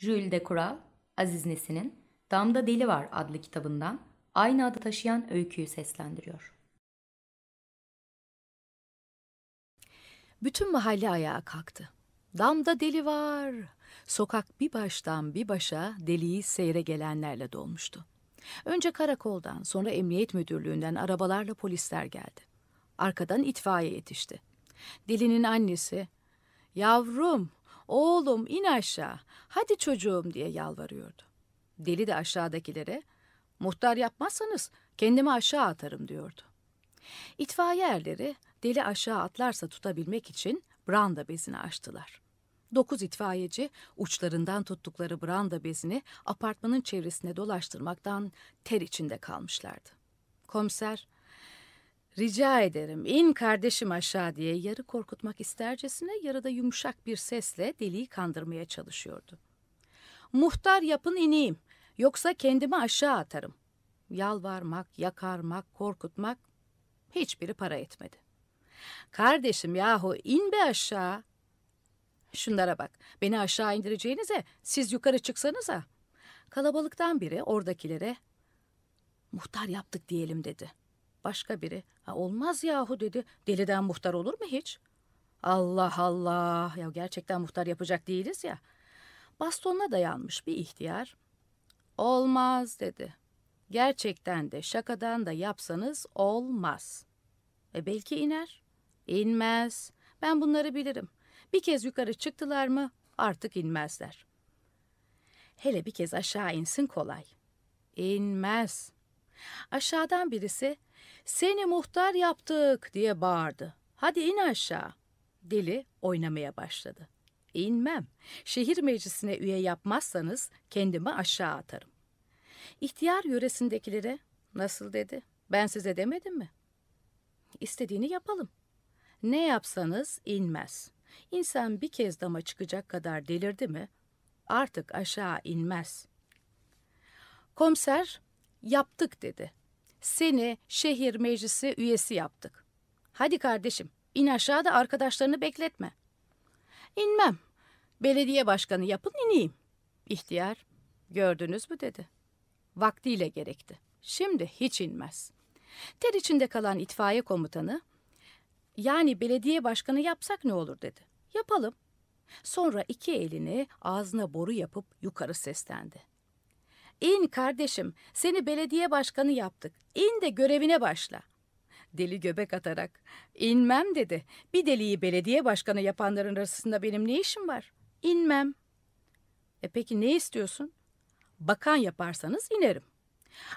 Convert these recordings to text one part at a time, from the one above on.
Jules Decura, Aziz Nesin'in Damda Deli Var adlı kitabından aynı adı taşıyan öyküyü seslendiriyor. Bütün mahalle ayağa kalktı. Damda deli var. Sokak bir baştan bir başa deliyi seyre gelenlerle dolmuştu. Önce karakoldan, sonra emniyet müdürlüğünden arabalarla polisler geldi. Arkadan itfaiye yetişti. Delinin annesi, "Yavrum, oğlum in aşağı hadi çocuğum diye yalvarıyordu. Deli de aşağıdakilere muhtar yapmazsanız kendimi aşağı atarım diyordu. İtfaiye erleri deli aşağı atlarsa tutabilmek için branda bezini açtılar. Dokuz itfaiyeci uçlarından tuttukları branda bezini apartmanın çevresine dolaştırmaktan ter içinde kalmışlardı. Komiser Rica ederim in kardeşim aşağı diye yarı korkutmak istercesine yarıda yumuşak bir sesle deliği kandırmaya çalışıyordu. Muhtar yapın ineyim yoksa kendimi aşağı atarım. Yalvarmak, yakarmak, korkutmak hiçbiri para etmedi. Kardeşim yahu in be aşağı. Şunlara bak beni aşağı indireceğinize siz yukarı çıksanıza. Kalabalıktan biri oradakilere muhtar yaptık diyelim dedi.'' Başka biri ha, olmaz yahu dedi. Deliden muhtar olur mu hiç? Allah Allah ya gerçekten muhtar yapacak değiliz ya. Bastonuna dayanmış bir ihtiyar. Olmaz dedi. Gerçekten de şakadan da yapsanız olmaz. E belki iner. İnmez. Ben bunları bilirim. Bir kez yukarı çıktılar mı artık inmezler. Hele bir kez aşağı insin kolay. İnmez. Aşağıdan birisi seni muhtar yaptık diye bağırdı. Hadi in aşağı. Deli oynamaya başladı. İnmem. Şehir meclisine üye yapmazsanız kendimi aşağı atarım. İhtiyar yöresindekilere nasıl dedi? Ben size demedim mi? İstediğini yapalım. Ne yapsanız inmez. İnsan bir kez dama çıkacak kadar delirdi mi artık aşağı inmez. Komiser yaptık dedi. Seni şehir meclisi üyesi yaptık. Hadi kardeşim in aşağıda arkadaşlarını bekletme. İnmem. Belediye başkanı yapın ineyim. İhtiyar gördünüz mü dedi. Vaktiyle gerekti. Şimdi hiç inmez. Ter içinde kalan itfaiye komutanı yani belediye başkanı yapsak ne olur dedi. Yapalım. Sonra iki elini ağzına boru yapıp yukarı seslendi. İn kardeşim, seni belediye başkanı yaptık. İn de görevine başla. Deli göbek atarak, inmem dedi. Bir deliyi belediye başkanı yapanların arasında benim ne işim var? İnmem. E peki ne istiyorsun? Bakan yaparsanız inerim.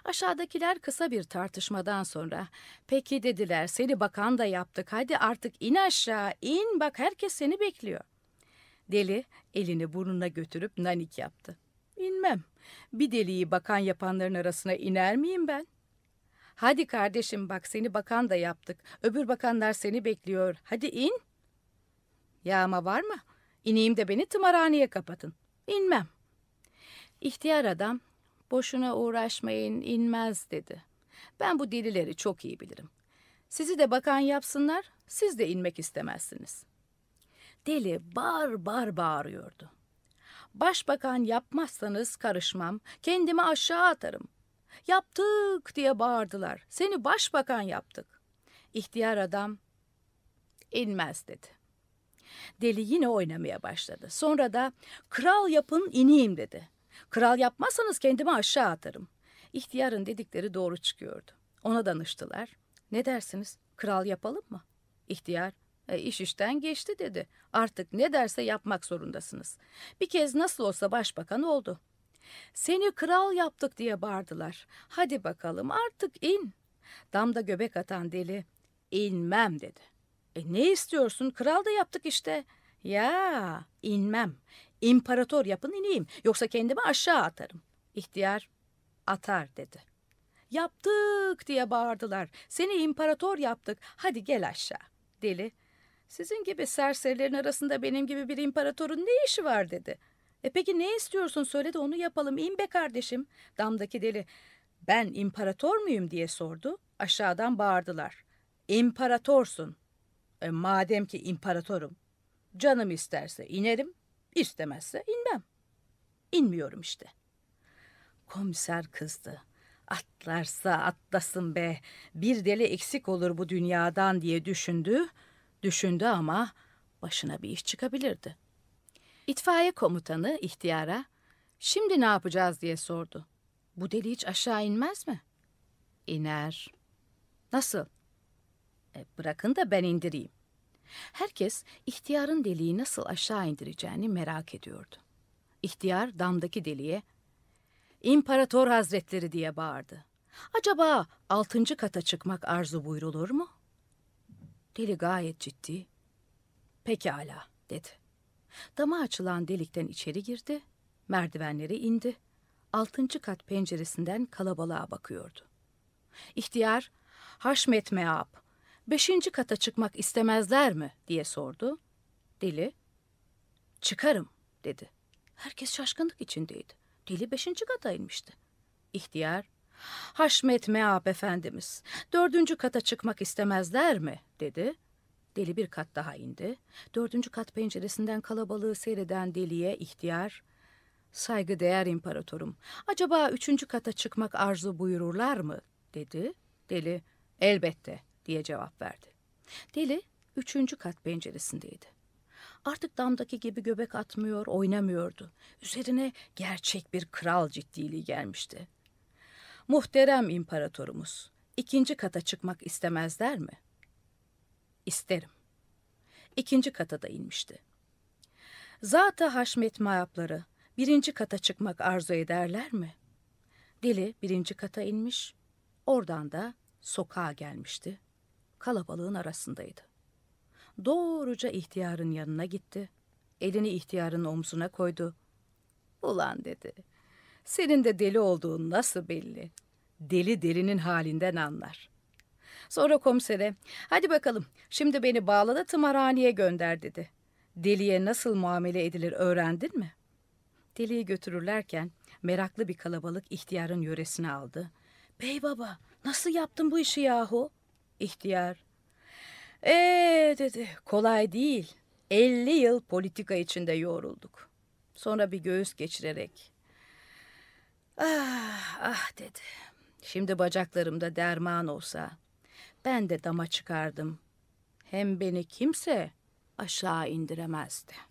Aşağıdakiler kısa bir tartışmadan sonra peki dediler seni bakan da yaptık hadi artık in aşağı in bak herkes seni bekliyor. Deli elini burnuna götürüp nanik yaptı inmem. Bir deliği bakan yapanların arasına iner miyim ben? Hadi kardeşim bak seni bakan da yaptık. Öbür bakanlar seni bekliyor. Hadi in. Yağma var mı? İneyim de beni tımarhaneye kapatın. İnmem. İhtiyar adam boşuna uğraşmayın inmez dedi. Ben bu delileri çok iyi bilirim. Sizi de bakan yapsınlar siz de inmek istemezsiniz. Deli bar bar bağırıyordu. Başbakan yapmazsanız karışmam, kendimi aşağı atarım. Yaptık diye bağırdılar. Seni başbakan yaptık. İhtiyar adam inmez dedi. Deli yine oynamaya başladı. Sonra da kral yapın ineyim dedi. Kral yapmazsanız kendimi aşağı atarım. İhtiyarın dedikleri doğru çıkıyordu. Ona danıştılar. Ne dersiniz? Kral yapalım mı? İhtiyar e, iş işten geçti dedi. Artık ne derse yapmak zorundasınız. Bir kez nasıl olsa başbakan oldu. Seni kral yaptık diye bağırdılar. Hadi bakalım artık in. Damda göbek atan deli inmem dedi. E ne istiyorsun? Kral da yaptık işte. Ya inmem. İmparator yapın ineyim. Yoksa kendimi aşağı atarım. İhtiyar atar dedi. Yaptık diye bağırdılar. Seni imparator yaptık. Hadi gel aşağı. Deli sizin gibi serserilerin arasında benim gibi bir imparatorun ne işi var dedi. E peki ne istiyorsun söyle de onu yapalım İmbe kardeşim. Damdaki deli ben imparator muyum diye sordu. Aşağıdan bağırdılar. İmparatorsun. E, madem ki imparatorum. Canım isterse inerim, istemezse inmem. İnmiyorum işte. Komiser kızdı. Atlarsa atlasın be, bir deli eksik olur bu dünyadan diye düşündü Düşündü ama başına bir iş çıkabilirdi. İtfaiye komutanı ihtiyara, şimdi ne yapacağız diye sordu. Bu deli hiç aşağı inmez mi? İner. Nasıl? E, bırakın da ben indireyim. Herkes ihtiyarın deliği nasıl aşağı indireceğini merak ediyordu. İhtiyar damdaki deliğe İmparator Hazretleri diye bağırdı. Acaba altıncı kata çıkmak arzu buyrulur mu? Deli gayet ciddi. Pekala dedi. Dama açılan delikten içeri girdi, merdivenleri indi. Altıncı kat penceresinden kalabalığa bakıyordu. İhtiyar, Haşmet Meap, beşinci kata çıkmak istemezler mi diye sordu. Deli, çıkarım dedi. Herkes şaşkınlık içindeydi. Deli beşinci kata inmişti. İhtiyar, Haşmet Meab Efendimiz, dördüncü kata çıkmak istemezler mi? dedi. Deli bir kat daha indi. Dördüncü kat penceresinden kalabalığı seyreden deliye ihtiyar, saygı değer imparatorum, acaba üçüncü kata çıkmak arzu buyururlar mı? dedi. Deli, elbette diye cevap verdi. Deli, üçüncü kat penceresindeydi. Artık damdaki gibi göbek atmıyor, oynamıyordu. Üzerine gerçek bir kral ciddiliği gelmişti. Muhterem imparatorumuz, ikinci kata çıkmak istemezler mi? İsterim. İkinci kata da inmişti. Zata haşmet mayapları birinci kata çıkmak arzu ederler mi? Dili birinci kata inmiş, oradan da sokağa gelmişti. Kalabalığın arasındaydı. Doğruca ihtiyarın yanına gitti. Elini ihtiyarın omzuna koydu. Ulan dedi, senin de deli olduğun nasıl belli? Deli delinin halinden anlar. Sonra komisere, hadi bakalım şimdi beni bağla da tımarhaneye gönder dedi. Deliye nasıl muamele edilir öğrendin mi? Deliyi götürürlerken meraklı bir kalabalık ihtiyarın yöresini aldı. Bey baba nasıl yaptın bu işi yahu? İhtiyar. Eee dedi kolay değil. 50 yıl politika içinde yoğrulduk. Sonra bir göğüs geçirerek Ah, ah dedi. Şimdi bacaklarımda derman olsa. Ben de dama çıkardım. Hem beni kimse aşağı indiremezdi.